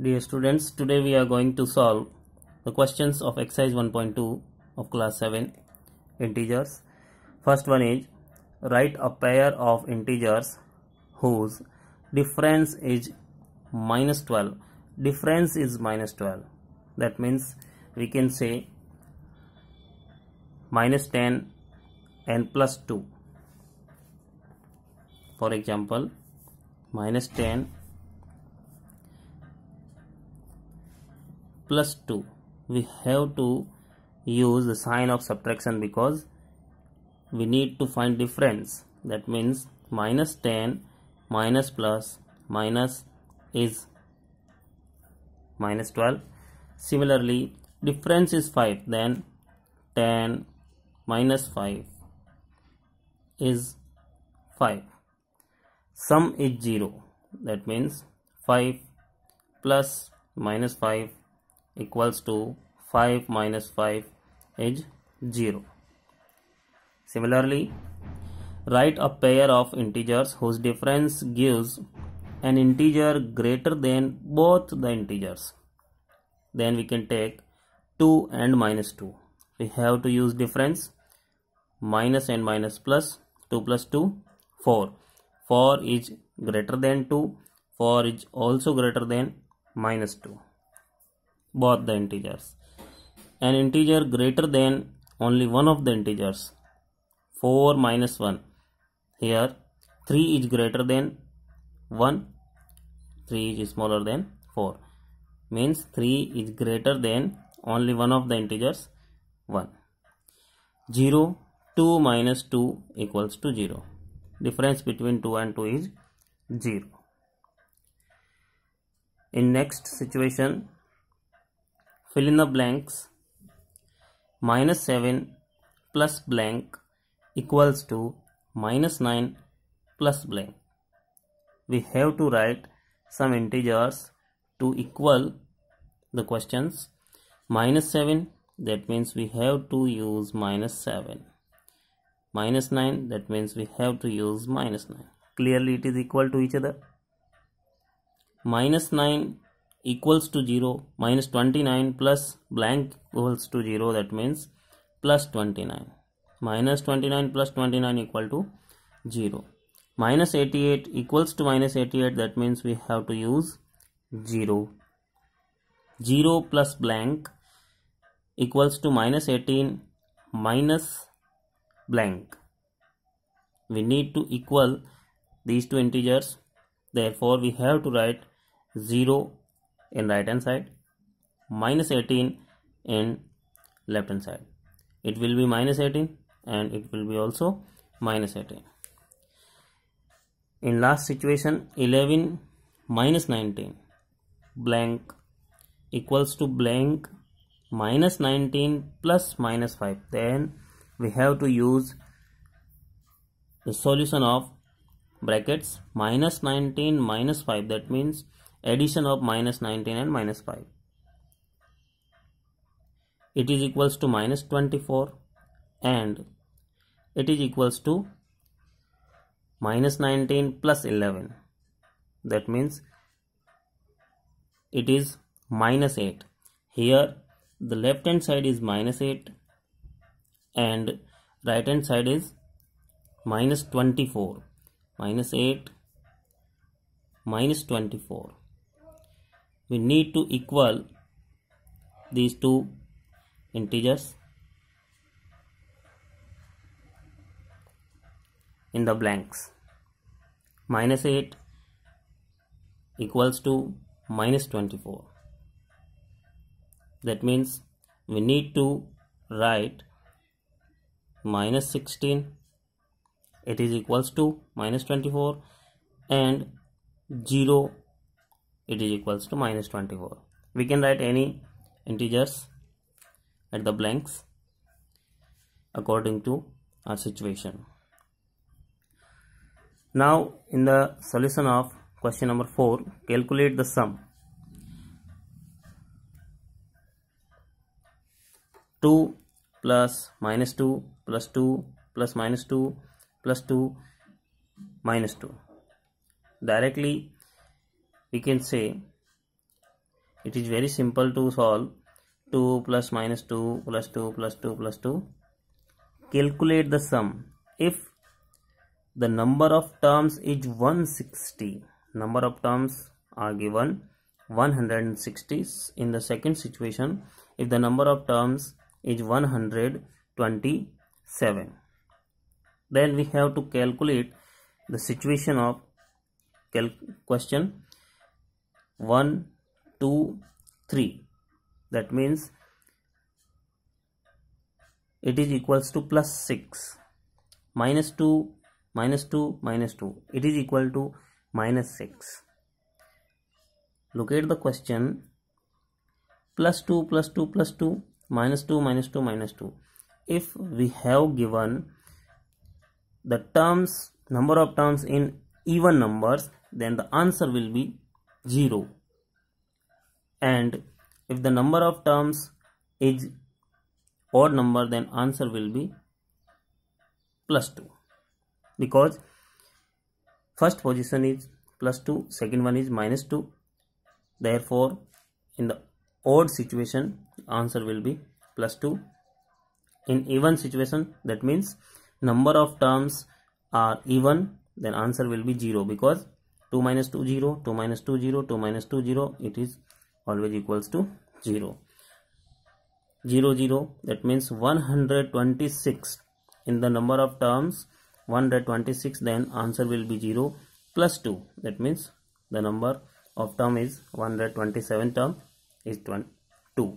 Dear students, today we are going to solve the questions of exercise 1.2 of class 7 integers. First one is write a pair of integers whose difference is minus 12. Difference is minus 12. That means we can say minus 10 and plus 2. For example, minus 10 plus 2 we have to use the sign of subtraction because we need to find difference that means minus 10 minus plus minus is minus 12 similarly difference is 5 then 10 minus 5 is 5 sum is 0 that means 5 plus minus 5 equals to 5 minus 5 is 0. Similarly, write a pair of integers whose difference gives an integer greater than both the integers. Then we can take 2 and minus 2. We have to use difference minus and minus plus 2 plus 2 4. 4 is greater than 2. 4 is also greater than minus 2 both the integers. An integer greater than only one of the integers 4 minus 1 here 3 is greater than 1 3 is smaller than 4 means 3 is greater than only one of the integers 1 0 2 minus 2 equals to 0 difference between 2 and 2 is 0 in next situation fill in the blanks minus 7 plus blank equals to minus 9 plus blank we have to write some integers to equal the questions minus 7 that means we have to use minus 7 minus 9 that means we have to use minus 9 clearly it is equal to each other minus 9 equals to 0 minus 29 plus blank equals to 0 that means plus 29 minus 29 plus 29 equal to 0 minus 88 equals to minus 88 that means we have to use 0 0 plus blank equals to minus 18 minus blank we need to equal these two integers therefore we have to write 0 in right hand side minus 18 in left hand side it will be minus 18 and it will be also minus 18 in last situation 11 minus 19 blank equals to blank minus 19 plus minus 5 then we have to use the solution of brackets minus 19 minus 5 that means addition of minus 19 and minus 5 it is equals to minus 24 and it is equals to minus 19 plus 11 that means it is minus 8 here the left hand side is minus 8 and right hand side is minus 24 minus 8 minus 24 we need to equal these two integers in the blanks minus 8 equals to minus 24 that means we need to write minus 16 it is equals to minus 24 and 0 it is equals to minus 24 we can write any integers at the blanks according to our situation now in the solution of question number 4 calculate the sum 2 plus minus 2 plus 2 plus minus 2 plus 2 minus 2 directly we can say it is very simple to solve 2 plus minus 2 plus 2 plus 2 plus 2 calculate the sum if the number of terms is 160 number of terms are given 160 in the second situation if the number of terms is 127 then we have to calculate the situation of question 1 2 3 that means it is equals to plus 6 minus 2 minus 2 minus 2 it is equal to minus 6 look at the question plus 2 plus 2 plus 2 minus 2 minus 2 minus 2 if we have given the terms number of terms in even numbers then the answer will be 0 and if the number of terms is odd number then answer will be plus 2 because first position is plus 2 second one is minus 2 therefore in the odd situation answer will be plus 2 in even situation that means number of terms are even then answer will be 0 because 2 minus 2 0 2 minus 2 0 2 minus 2 0 it is always equals to 0 0 0 that means 126 in the number of terms 126 then answer will be 0 plus 2 that means the number of term is 127 term is 2